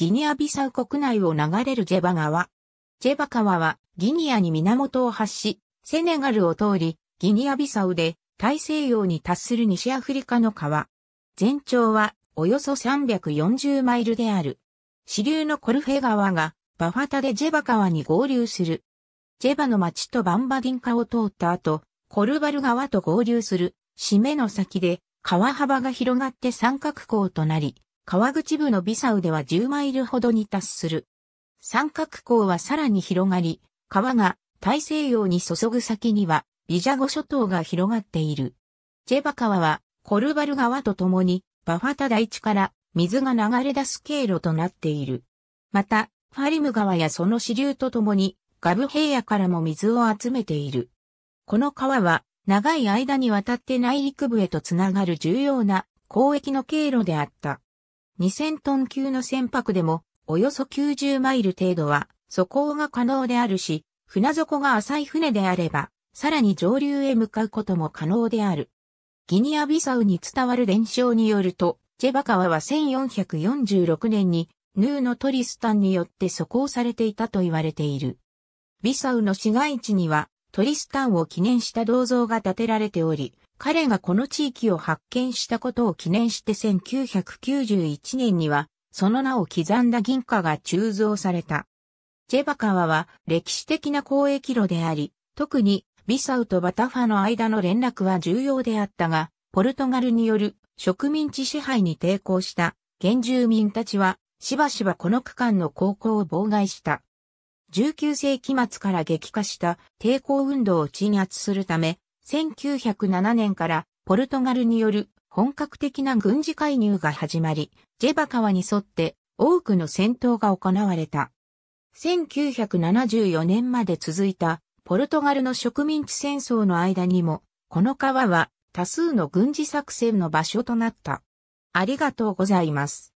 ギニアビサウ国内を流れるジェバ川。ジェバ川はギニアに源を発し、セネガルを通り、ギニアビサウで大西洋に達する西アフリカの川。全長はおよそ340マイルである。支流のコルフェ川がバファタでジェバ川に合流する。ジェバの町とバンバディンカを通った後、コルバル川と合流する、締めの先で川幅が広がって三角港となり、川口部のビサウでは10マイルほどに達する。三角港はさらに広がり、川が大西洋に注ぐ先にはビジャゴ諸島が広がっている。ジェバ川はコルバル川と共にバファタ台地から水が流れ出す経路となっている。また、ファリム川やその支流と共にガブ平野からも水を集めている。この川は長い間にわたって内陸部へとつながる重要な交易の経路であった。2000トン級の船舶でも、およそ90マイル程度は、素行が可能であるし、船底が浅い船であれば、さらに上流へ向かうことも可能である。ギニアビサウに伝わる伝承によると、ジェバ川は1446年にヌーのトリスタンによって速行されていたと言われている。ビサウの市街地にはトリスタンを記念した銅像が建てられており、彼がこの地域を発見したことを記念して1991年には、その名を刻んだ銀貨が鋳造された。ジェバ川は歴史的な交易路であり、特にビサウとバタファの間の連絡は重要であったが、ポルトガルによる植民地支配に抵抗した原住民たちはしばしばこの区間の航行を妨害した。19世紀末から激化した抵抗運動を鎮圧するため、1907年からポルトガルによる本格的な軍事介入が始まり、ジェバ川に沿って多くの戦闘が行われた。1974年まで続いたポルトガルの植民地戦争の間にも、この川は多数の軍事作戦の場所となった。ありがとうございます。